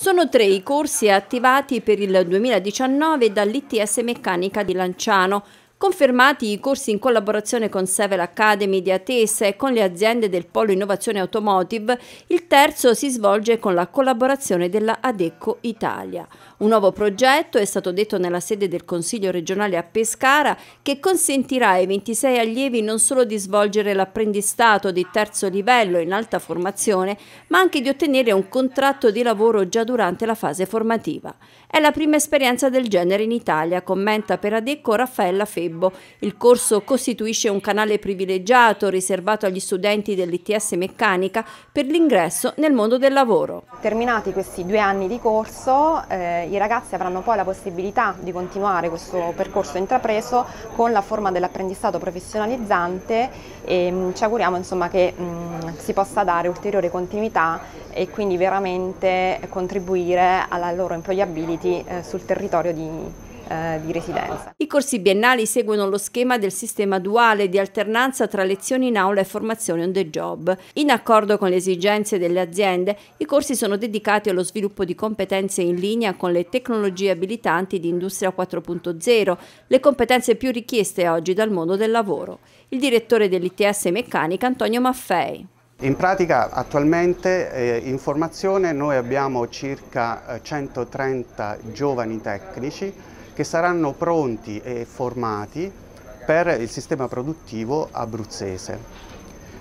Sono tre i corsi attivati per il 2019 dall'ITS Meccanica di Lanciano, Confermati i corsi in collaborazione con Sevel Academy di Atesa e con le aziende del Polo Innovazione Automotive, il terzo si svolge con la collaborazione della Adecco Italia. Un nuovo progetto è stato detto nella sede del Consiglio regionale a Pescara che consentirà ai 26 allievi non solo di svolgere l'apprendistato di terzo livello in alta formazione, ma anche di ottenere un contratto di lavoro già durante la fase formativa. È la prima esperienza del genere in Italia, commenta per Adecco Raffaella Febbre Trebbo. Il corso costituisce un canale privilegiato riservato agli studenti dell'ITS Meccanica per l'ingresso nel mondo del lavoro. Terminati questi due anni di corso, eh, i ragazzi avranno poi la possibilità di continuare questo percorso intrapreso con la forma dell'apprendistato professionalizzante e mh, mm, ci auguriamo insomma, che mh, mm, si possa dare ulteriore continuità e quindi veramente contribuire alla loro employability eh, sul territorio di, eh, di residenza. I corsi biennali seguono lo schema del sistema duale di alternanza tra lezioni in aula e formazione on the job. In accordo con le esigenze delle aziende, i corsi sono dedicati allo sviluppo di competenze in linea con le tecnologie abilitanti di Industria 4.0, le competenze più richieste oggi dal mondo del lavoro. Il direttore dell'ITS Meccanica Antonio Maffei. In pratica attualmente eh, in formazione noi abbiamo circa 130 eh, giovani tecnici che saranno pronti e formati per il sistema produttivo abruzzese.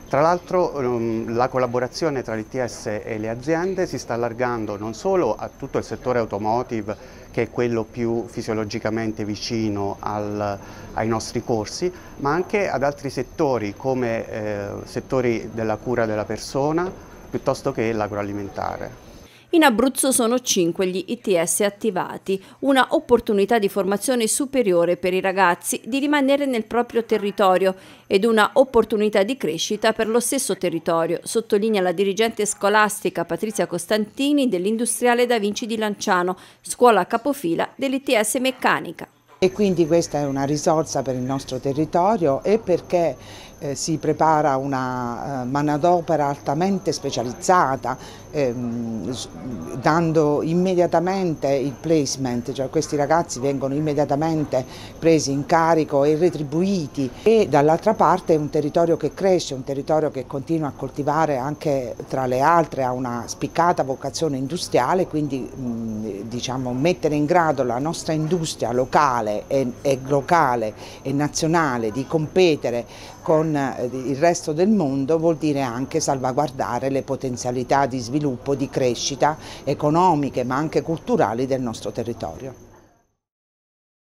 Tra l'altro ehm, la collaborazione tra l'ITS e le aziende si sta allargando non solo a tutto il settore automotive che è quello più fisiologicamente vicino al, ai nostri corsi, ma anche ad altri settori come eh, settori della cura della persona piuttosto che l'agroalimentare. In Abruzzo sono 5 gli ITS attivati, una opportunità di formazione superiore per i ragazzi di rimanere nel proprio territorio ed una opportunità di crescita per lo stesso territorio, sottolinea la dirigente scolastica Patrizia Costantini dell'Industriale Da Vinci di Lanciano, scuola capofila dell'ITS Meccanica e quindi questa è una risorsa per il nostro territorio e perché eh, si prepara una eh, manodopera altamente specializzata ehm, dando immediatamente il placement, cioè questi ragazzi vengono immediatamente presi in carico e retribuiti e dall'altra parte è un territorio che cresce, un territorio che continua a coltivare anche tra le altre ha una spiccata vocazione industriale, quindi diciamo, mettere in grado la nostra industria locale e, e locale e nazionale di competere con eh, il resto del mondo vuol dire anche salvaguardare le potenzialità di sviluppo, di crescita economiche ma anche culturali del nostro territorio.